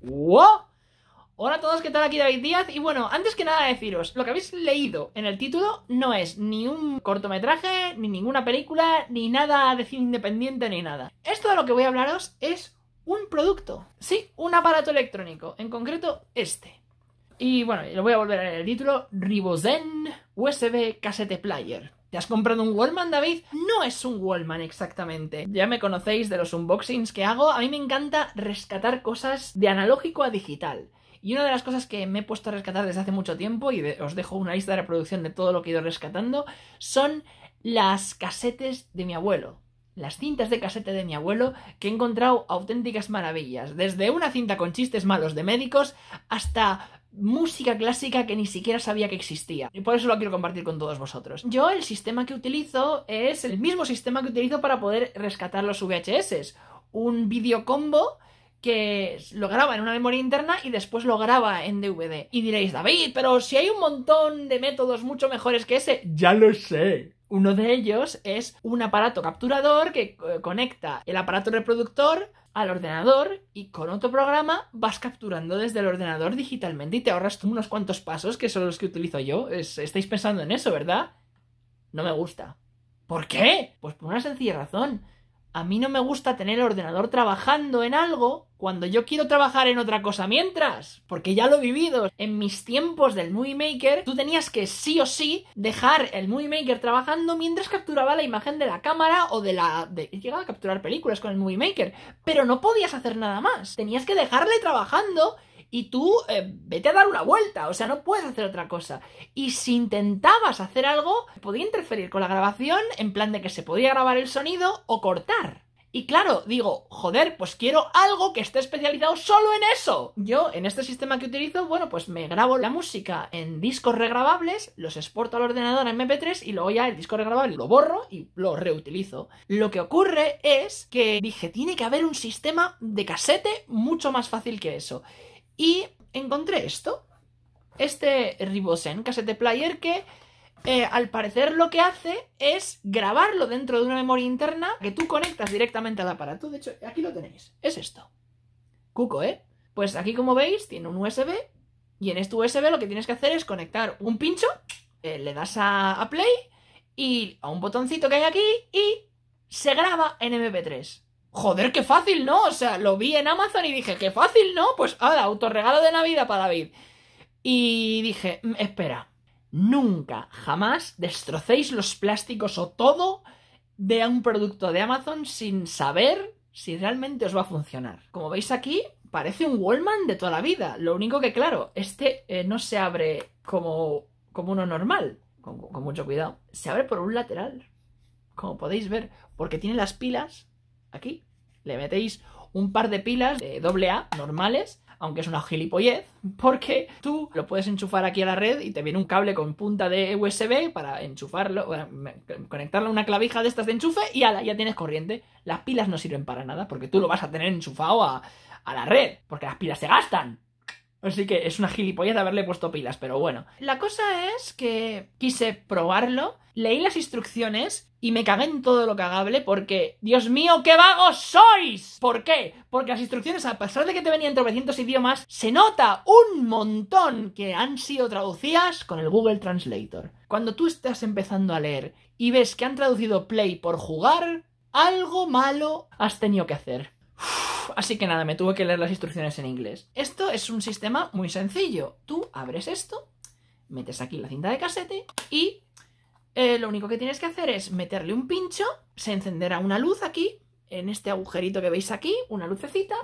¡Wow! Hola a todos, ¿qué tal? Aquí David Díaz. Y bueno, antes que nada deciros, lo que habéis leído en el título no es ni un cortometraje, ni ninguna película, ni nada de cine independiente, ni nada. Esto de lo que voy a hablaros es un producto. Sí, un aparato electrónico, en concreto este. Y bueno, lo voy a volver a leer el título. Ribosen USB Cassette Player. ¿Te has comprado un Wallman, David? No es un Wallman exactamente. Ya me conocéis de los unboxings que hago. A mí me encanta rescatar cosas de analógico a digital. Y una de las cosas que me he puesto a rescatar desde hace mucho tiempo, y os dejo una lista de reproducción de todo lo que he ido rescatando, son las casetes de mi abuelo. Las cintas de casete de mi abuelo, que he encontrado auténticas maravillas. Desde una cinta con chistes malos de médicos hasta música clásica que ni siquiera sabía que existía. Y por eso lo quiero compartir con todos vosotros. Yo el sistema que utilizo es el mismo sistema que utilizo para poder rescatar los VHS. Un videocombo que lo graba en una memoria interna y después lo graba en DVD. Y diréis, David, pero si hay un montón de métodos mucho mejores que ese, ya lo sé. Uno de ellos es un aparato capturador que eh, conecta el aparato reproductor al ordenador y con otro programa vas capturando desde el ordenador digitalmente y te ahorras tú unos cuantos pasos que son los que utilizo yo. estáis pensando en eso, ¿verdad? No me gusta. ¿Por qué? Pues por una sencilla razón. A mí no me gusta tener el ordenador trabajando en algo cuando yo quiero trabajar en otra cosa mientras, porque ya lo he vivido. En mis tiempos del Movie Maker, tú tenías que sí o sí dejar el Movie Maker trabajando mientras capturaba la imagen de la cámara o de la... De... Llegaba a capturar películas con el Movie Maker, pero no podías hacer nada más. Tenías que dejarle trabajando y tú eh, vete a dar una vuelta, o sea, no puedes hacer otra cosa. Y si intentabas hacer algo, podía interferir con la grabación en plan de que se podía grabar el sonido o cortar. Y claro, digo, joder, pues quiero algo que esté especializado solo en eso. Yo, en este sistema que utilizo, bueno, pues me grabo la música en discos regrabables, los exporto al ordenador en MP3 y luego ya el disco regrabable lo borro y lo reutilizo. Lo que ocurre es que dije, tiene que haber un sistema de casete mucho más fácil que eso. Y encontré esto, este Ribosen Cassette Player que eh, al parecer lo que hace es grabarlo dentro de una memoria interna que tú conectas directamente al aparato. De hecho, aquí lo tenéis. Es esto. Cuco, ¿eh? Pues aquí como veis tiene un USB y en este USB lo que tienes que hacer es conectar un pincho, eh, le das a, play y a un botoncito que hay aquí y se graba en MP3 joder, qué fácil, ¿no? O sea, lo vi en Amazon y dije, qué fácil, ¿no? Pues ahora, autorregalo de Navidad para David. Y dije, mm, espera, nunca, jamás destrocéis los plásticos o todo de un producto de Amazon sin saber si realmente os va a funcionar. Como veis aquí, parece un Wallman de toda la vida. Lo único que, claro, este eh, no se abre como, como uno normal, con mucho cuidado. Se abre por un lateral, como podéis ver, porque tiene las pilas aquí, le metéis un par de pilas de AA normales, aunque es una gilipollez, porque tú lo puedes enchufar aquí a la red y te viene un cable con punta de USB para enchufarlo, conectarlo a una clavija de estas de enchufe y ya tienes corriente. Las pilas no sirven para nada porque tú lo vas a tener enchufado a la red, porque las pilas se gastan. Así que es una gilipollas haberle puesto pilas, pero bueno. La cosa es que quise probarlo, leí las instrucciones y me cagué en todo lo cagable porque, Dios mío, qué vagos sois. ¿Por qué? Porque las instrucciones, a pesar de que te venían en 900 idiomas, se nota un montón que han sido traducidas con el Google Translator. Cuando tú estás empezando a leer y ves que han traducido play por jugar, algo malo has tenido que hacer así que nada, me tuve que leer las instrucciones en inglés. Esto es un sistema muy sencillo. Tú abres esto, metes aquí la cinta de casete y eh, lo único que tienes que hacer es meterle un pincho, se encenderá una luz aquí, en este agujerito que veis aquí, una lucecita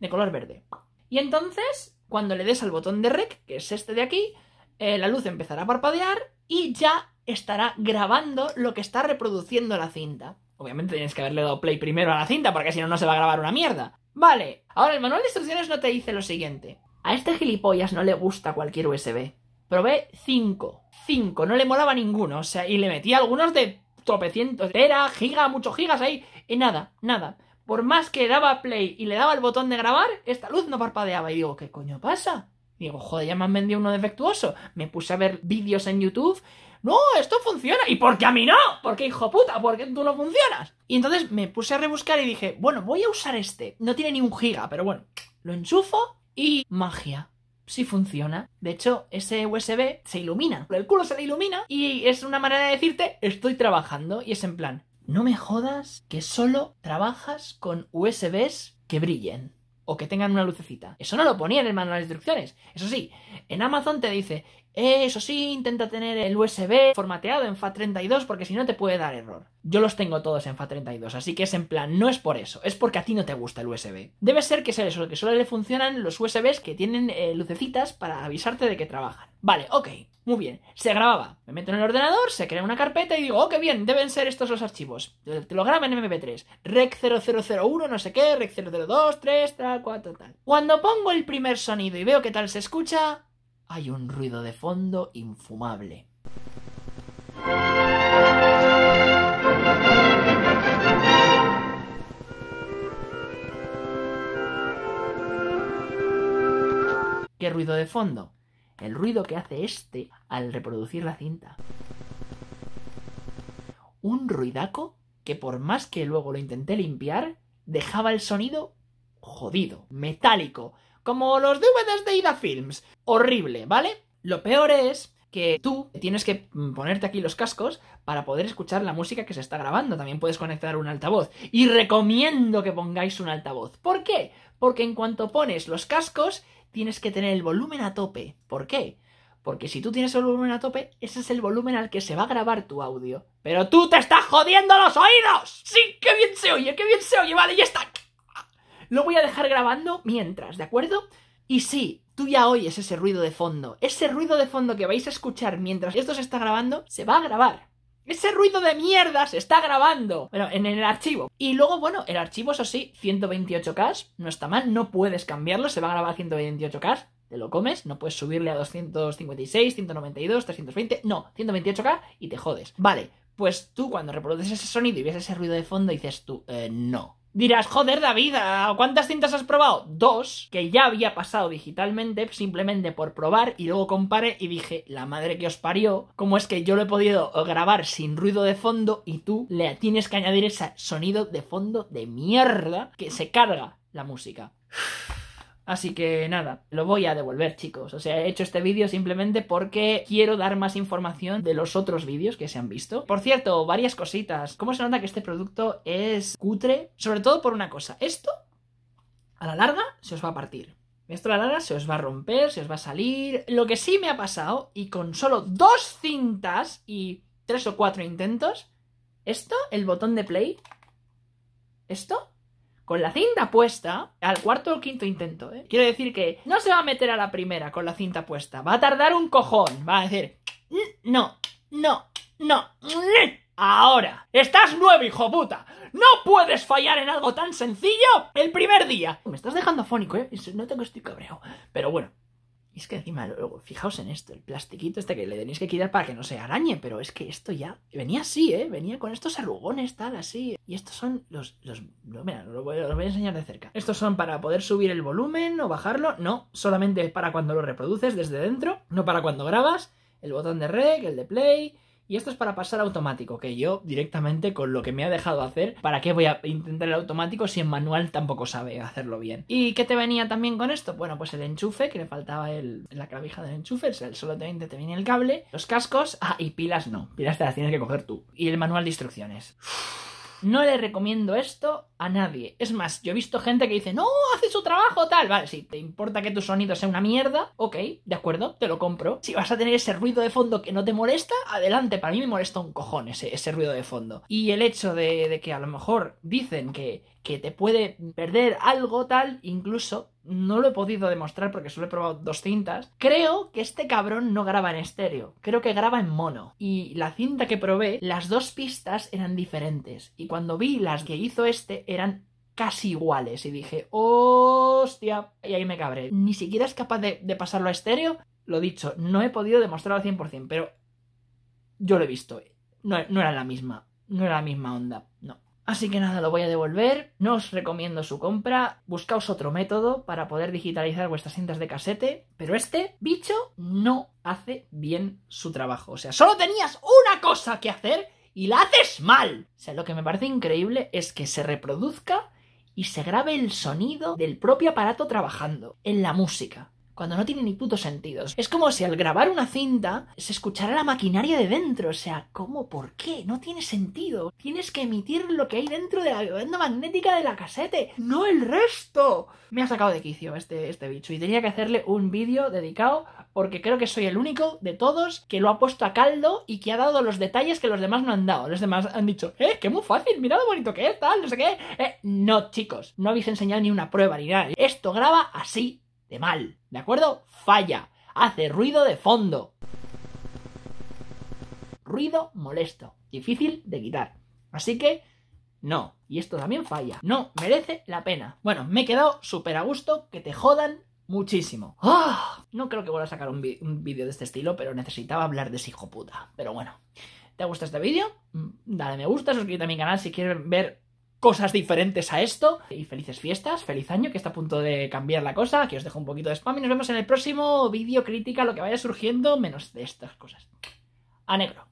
de color verde. Y entonces, cuando le des al botón de rec, que es este de aquí, eh, la luz empezará a parpadear y ya estará grabando lo que está reproduciendo la cinta. Obviamente tienes que haberle dado play primero a la cinta, porque si no, no se va a grabar una mierda. Vale, ahora el manual de instrucciones no te dice lo siguiente. A este gilipollas no le gusta cualquier USB. Probé 5. 5. No le molaba ninguno. O sea, y le metí algunos de tropecientos. Era giga, muchos gigas ahí. Y nada, nada. Por más que daba play y le daba el botón de grabar, esta luz no parpadeaba. Y digo, ¿qué coño pasa? Y digo, joder, ya me han vendido uno defectuoso. Me puse a ver vídeos en YouTube no, esto funciona. ¿Y por qué a mí no? qué hijo puta, ¿por qué tú no funcionas? Y entonces me puse a rebuscar y dije, bueno, voy a usar este. No tiene ni un giga, pero bueno, lo enchufo y magia sí funciona. De hecho, ese USB se ilumina. El culo se le ilumina y es una manera de decirte estoy trabajando y es en plan, no me jodas que solo trabajas con USBs que brillen o que tengan una lucecita. Eso no lo ponía en el manual de instrucciones. Eso sí, en Amazon te dice eh, eso sí, intenta tener el USB formateado en FAT32 porque si no te puede dar error. Yo los tengo todos en FAT32, así que es en plan, no es por eso, es porque a ti no te gusta el USB. Debe ser que sea eso, que solo le funcionan los USBs que tienen eh, lucecitas para avisarte de que trabajan. Vale, ok, muy bien, se grababa. Me meto en el ordenador, se crea una carpeta y digo, oh, qué bien, deben ser estos los archivos. Eh, te lo graba en MP3. Rec 0001, no sé qué, Rec 002, 3, 4, tal. Cuando pongo el primer sonido y veo qué tal se escucha, hay un ruido de fondo infumable. ¿Qué ruido de fondo? El ruido que hace este al reproducir la cinta. Un ruidaco que por más que luego lo intenté limpiar, dejaba el sonido jodido, metálico, como los DVDs de Ida Films. Horrible, ¿vale? Lo peor es que tú tienes que ponerte aquí los cascos para poder escuchar la música que se está grabando. También puedes conectar un altavoz. Y recomiendo que pongáis un altavoz. ¿Por qué? Porque en cuanto pones los cascos, tienes que tener el volumen a tope. ¿Por qué? Porque si tú tienes el volumen a tope, ese es el volumen al que se va a grabar tu audio. Pero tú te estás jodiendo los oídos. Sí, qué bien se oye, qué bien se oye. Vale, ya está. Lo voy a dejar grabando mientras, ¿de acuerdo? Y sí, tú ya oyes ese ruido de fondo. Ese ruido de fondo que vais a escuchar mientras esto se está grabando, se va a grabar. Ese ruido de mierda se está grabando. Bueno, en el archivo. Y luego, bueno, el archivo, eso sí, 128K. No está mal, no puedes cambiarlo. Se va a grabar 128K. Te lo comes, no puedes subirle a 256, 192, 320. No, 128K y te jodes. Vale, pues tú cuando reproduces ese sonido y ves ese ruido de fondo, dices tú, eh, no. Dirás, joder, David, ¿cuántas cintas has probado? Dos, que ya había pasado digitalmente, simplemente por probar, y luego compare y dije, la madre que os parió, ¿cómo es que yo lo he podido grabar sin ruido de fondo y tú le tienes que añadir ese sonido de fondo de mierda que se carga la música? Así que nada, lo voy a devolver chicos. O sea, he hecho este vídeo simplemente porque quiero dar más información de los otros vídeos que se han visto. Por cierto, varias cositas. ¿Cómo se nota que este producto es cutre? Sobre todo por una cosa. Esto, a la larga, se os va a partir. Esto a la larga se os va a romper, se os va a salir. Lo que sí me ha pasado, y con solo dos cintas y tres o cuatro intentos, esto, el botón de play, esto con la cinta puesta, al cuarto o quinto intento, ¿eh? quiero decir que no se va a meter a la primera con la cinta puesta, va a tardar un cojón, va a decir, mm, no, no, no, mm, ahora, estás nuevo, hijo puta. ¡No puedes fallar en algo tan sencillo el primer día! Me estás dejando afónico, ¿eh? No tengo estoy cabreado. Pero bueno, y es que encima, luego, fijaos en esto, el plastiquito este que le tenéis que quitar para que no se arañe, pero es que esto ya venía así, ¿eh? Venía con estos arrugones tal, así. Y estos son los... los no, mira, los voy, a enseñar de cerca. Estos son para poder subir el volumen o bajarlo, no, solamente para cuando lo reproduces desde dentro, no para cuando grabas. El botón de rec, el de play, y esto es para pasar automático, que yo directamente con lo que me ha dejado hacer, ¿para qué voy a intentar el automático si en manual tampoco sabe hacerlo bien? ¿Y qué te venía también con esto? Bueno, pues el enchufe, que le faltaba el, la clavija del enchufe, el solo te venía el cable, los cascos, ah, y pilas no, pilas te las tienes que coger tú. Y el manual de instrucciones. No le recomiendo esto a nadie. Es más, yo he visto gente que dice, no, hace su trabajo tal. Vale, si te importa que tu sonido sea una mierda, ok, de acuerdo, te lo compro. Si vas a tener ese ruido de fondo que no te molesta, adelante. Para mí me molesta un cojón ese, ruido de fondo. Y el hecho de, de que a lo mejor dicen que, que te puede perder algo tal, incluso no lo he podido demostrar porque solo he probado dos cintas. Creo que este cabrón no graba en estéreo, creo que graba en mono. Y la cinta que probé, las dos pistas eran diferentes. Y cuando vi las que hizo este, eran casi iguales. Y dije, hostia. Y ahí me cabré. Ni siquiera es capaz de, pasarlo a estéreo. Lo dicho, no he podido demostrarlo al 100%, pero yo lo he visto. No, no era la misma. No era la misma onda. No. Así que nada, lo voy a devolver, no os recomiendo su compra, buscaos otro método para poder digitalizar vuestras cintas de casete, pero este bicho no hace bien su trabajo. O sea, solo tenías una cosa que hacer y la haces mal. O sea, lo que me parece increíble es que se reproduzca y se grabe el sonido del propio aparato trabajando en la música cuando no tiene ni puto sentido. Es como si al grabar una cinta se escuchara la maquinaria de dentro. O sea, ¿cómo? ¿Por qué? No tiene sentido. Tienes que emitir lo que hay dentro de la banda magnética de la casete, no el resto. Me ha sacado de quicio este, este bicho y tenía que hacerle un vídeo dedicado porque creo que soy el único de todos que lo ha puesto a caldo y que ha dado los detalles que los demás no han dado. Los demás han dicho, eh, qué muy fácil, mira lo bonito que es, tal, no sé qué. Eh, no, chicos, no habéis enseñado ni una prueba ni nada. Esto graba así de mal, ¿de acuerdo? Falla, hace ruido de fondo. Ruido molesto, difícil de quitar. Así que, no. Y esto también falla. No, merece la pena. Bueno, me he quedado súper a gusto, que te jodan muchísimo. ¡Ah! No creo que vuelva a sacar un, vídeo de este estilo, pero necesitaba hablar de ese hijo puta. Pero bueno, ¿te gusta este vídeo? Mm, dale me gusta, suscríbete a mi canal si quieres ver cosas diferentes a esto. Y felices fiestas, feliz año, que está a punto de cambiar la cosa. que os dejo un poquito de spam y nos vemos en el próximo vídeo crítica, lo que vaya surgiendo, menos de estas cosas. A negro.